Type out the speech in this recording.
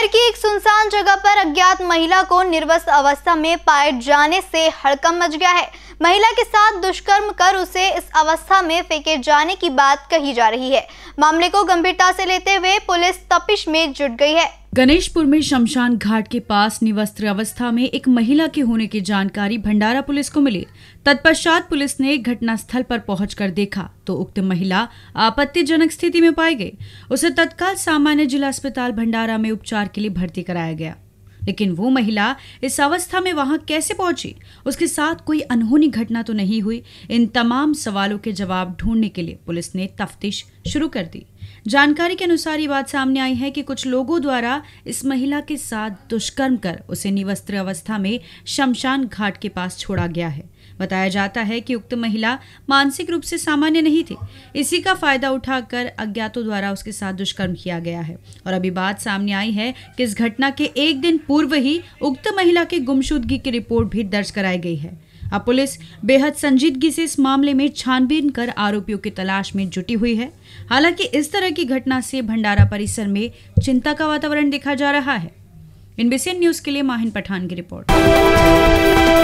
शहर की एक सुनसान जगह पर अज्ञात महिला को निर्वस्त अवस्था में पाए जाने से हड़कम मच गया है महिला के साथ दुष्कर्म कर उसे इस अवस्था में फेंके जाने की बात कही जा रही है मामले को गंभीरता से लेते हुए पुलिस तपिश में जुट गई है गणेशपुर में शमशान घाट के पास निवस्त्र अवस्था में एक महिला के होने की जानकारी भंडारा पुलिस को मिली तत्पश्चात पुलिस ने घटनास्थल पर पहुंचकर देखा तो उक्त महिला आपत्तिजनक स्थिति में पाई गई उसे तत्काल सामान्य जिला अस्पताल भंडारा में उपचार के लिए भर्ती कराया गया लेकिन वो महिला इस अवस्था में वहां कैसे पहुंची उसके साथ कोई अनहोनी घटना तो नहीं हुई इन तमाम सवालों के जवाब ढूंढने के लिए पुलिस ने तफ्तीश शुरू कर दी जानकारी के अनुसार ये बात सामने आई है कि कुछ लोगों द्वारा इस महिला के साथ दुष्कर्म कर उसे निवस्त्र अवस्था में शमशान घाट के पास छोड़ा गया है बताया जाता है कि उक्त महिला मानसिक रूप से सामान्य नहीं थी इसी का फायदा उठाकर अज्ञातों द्वारा उसके साथ दुष्कर्म किया गया है और अभी बात सामने आई है कि इस घटना के एक दिन पूर्व ही उक्त महिला के गुमशुदगी की रिपोर्ट भी दर्ज कराई गई है अब पुलिस बेहद संजीदगी से इस मामले में छानबीन कर आरोपियों की तलाश में जुटी हुई है हालांकि इस तरह की घटना से भंडारा परिसर में चिंता का वातावरण देखा जा रहा है इनबीसीएन न्यूज के लिए माहिन पठान की रिपोर्ट